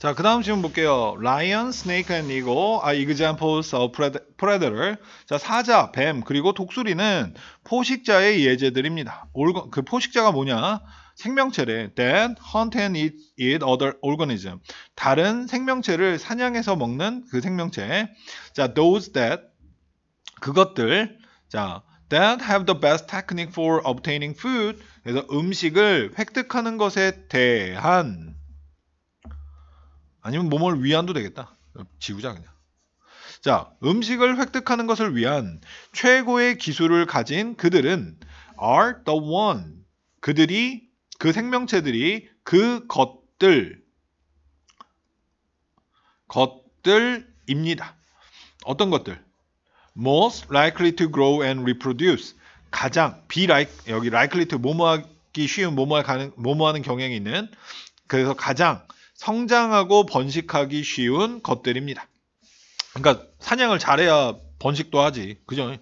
자, 그 다음 질문 볼게요. 라이언, 스네이크 앤 리고, 아, 이그잠포스, 어, 프레더를. 자, 사자, 뱀, 그리고 독수리는 포식자의 예제들입니다. 올건, 그 포식자가 뭐냐? 생명체래. That hunt and eat, eat other organism. 다른 생명체를 사냥해서 먹는 그 생명체. 자, those that, 그것들. 자, that have the best technique for obtaining food. 그래서 음식을 획득하는 것에 대한 아니면 몸을 위안도 되겠다. 지우자 그냥. 자, 음식을 획득하는 것을 위한 최고의 기술을 가진 그들은 are the one. 그들이 그 생명체들이 그 것들 것들입니다. 어떤 것들? most likely to grow and reproduce. 가장 be like 여기 likely to 뭐뭐하기 쉬운 뭐뭐할 가능 뭐뭐하는 경향이 있는 그래서 가장 성장하고 번식하기 쉬운 것들입니다. 그러니까 사냥을 잘해야 번식도 하지. 그죠?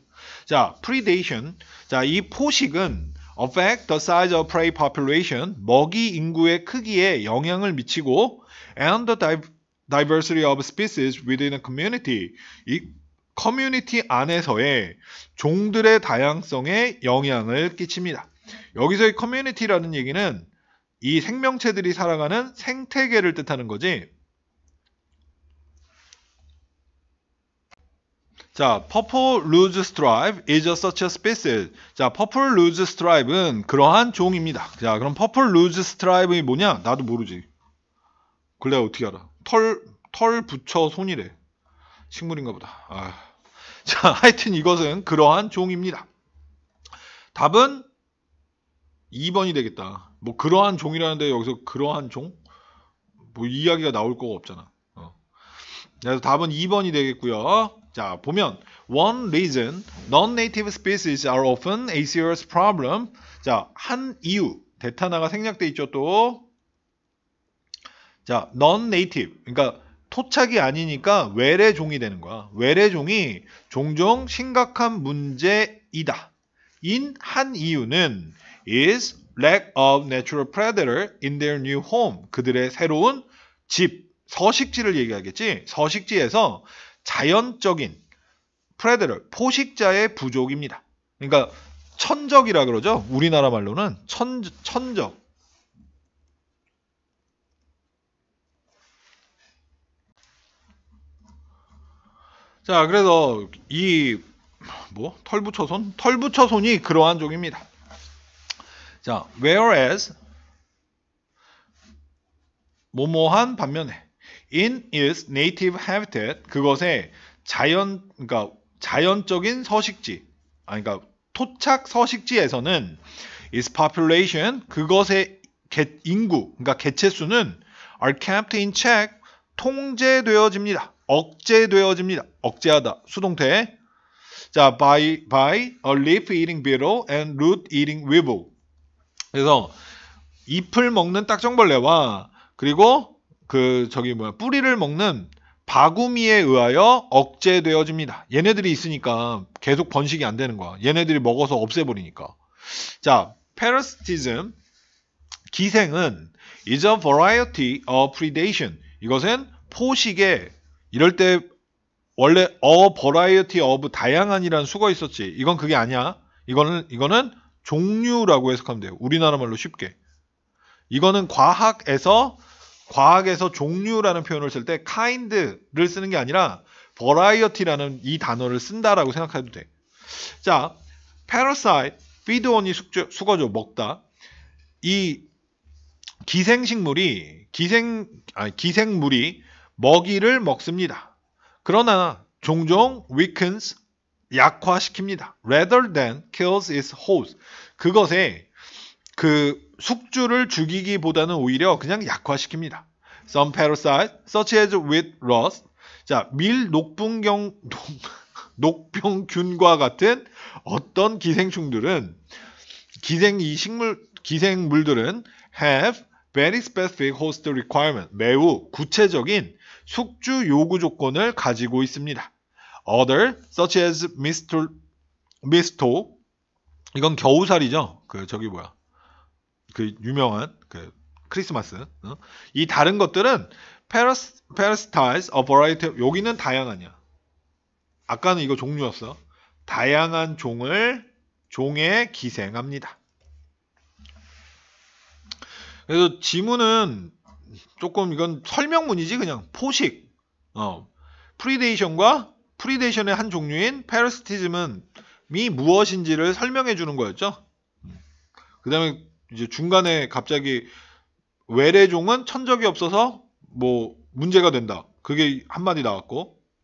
자, predation. 자, 이 포식은 affect the size of prey population, 먹이 인구의 크기에 영향을 미치고 and the diversity of species within a community. 이 커뮤니티 안에서의 종들의 다양성에 영향을 끼칩니다. 여기서의 커뮤니티라는 얘기는 이 생명체들이 살아가는 생태계를 뜻하는 거지. 자, Purple Rouge Stripe is a such a species. 자, Purple Rouge Stripe은 그러한 종입니다. 자, 그럼 Purple Rouge Stripe이 뭐냐? 나도 모르지. 근래 어떻게 알아? 털, 털 붙여 손이래. 식물인가 보다. 아. 자, 하여튼 이것은 그러한 종입니다. 답은 2번이 되겠다. 뭐 그러한 종이라는데 여기서 그러한 종? 뭐 이야기가 나올 거가 없잖아. 어. 그래서 답은 2번이 되겠고요. 자 보면 one reason non-native species are often a serious problem. 자 한 이유 데타나가 생략돼 있죠 또. 자 non-native 그러니까 토착이 아니니까 외래 종이 되는 거야. 외래 종이 종종 심각한 문제이다. 인 한 이유는 is lack of natural predator in their new home. 그들의 새로운 집, 서식지를 얘기하겠지. 서식지에서 자연적인 predator, 포식자의 부족입니다. 그러니까 천적이라 그러죠. 우리나라 말로는 천, 천적. 자, 그래서 이 뭐 털부처손? 털부처손이 그러한 종입니다. 자, whereas 모모한 반면에 in its native habitat 그것의 자연 그러니까 자연적인 서식지 아니 그러니까 토착 서식지에서는 its population 그것의 개, 인구 그러니까 개체 수는 are kept in check 통제되어집니다. 억제되어집니다. 억제하다 수동태 자 by by a leaf eating beetle and root eating weevil 그래서 잎을 먹는 딱정벌레와 그리고 그 저기 뭐야 뿌리를 먹는 바구미에 의하여 억제되어집니다. 얘네들이 있으니까 계속 번식이 안 되는 거야. 얘네들이 먹어서 없애버리니까. 자, parasitism 기생은 is a variety of predation. 이것은 포식에 이럴 때 원래 a variety of 다양한이라는 수가 있었지. 이건 그게 아니야. 이거는 이거는 종류라고 해석하면 돼요. 우리나라 말로 쉽게. 이거는 과학에서 과학에서 종류라는 표현을 쓸 때 kind를 쓰는 게 아니라 variety라는 이 단어를 쓴다라고 생각해도 돼. 자, parasite, feed on이 숙저, 숙어죠. 먹다. 이 기생식물이 기생 아니 기생물이 먹이를 먹습니다. 그러나 종종 weakens 약화시킵니다. rather than kills its host. 그것에 그 숙주를 죽이기보다는 오히려 그냥 약화시킵니다. Some parasites, such as with rust. 자, 밀 녹분경, 녹, 녹병균과 같은 어떤 기생충들은 기생 이 식물 기생물들은 have very specific host requirement 매우 구체적인 숙주 요구 조건을 가지고 있습니다. other such as m i s t l misto 이건 겨우살이죠. 그 저기 뭐야 그 유명한 그 크리스마스 어? 이 다른 것들은 paras, p a r a s i t i z a variety 여기는 다양하냐 아까는 이거 종류였어 다양한 종을 종에 기생합니다. 그래서 지문은 조금 이건 설명문이지 그냥 포식 어 프리데이션과 프리데이션의 한 종류인 페르스티즘은 미 무엇인지를 설명해 주는 거였죠. 그 다음에 이제 중간에 갑자기 외래종은 천적이 없어서 뭐 문제가 된다. 그게 한마디 나왔고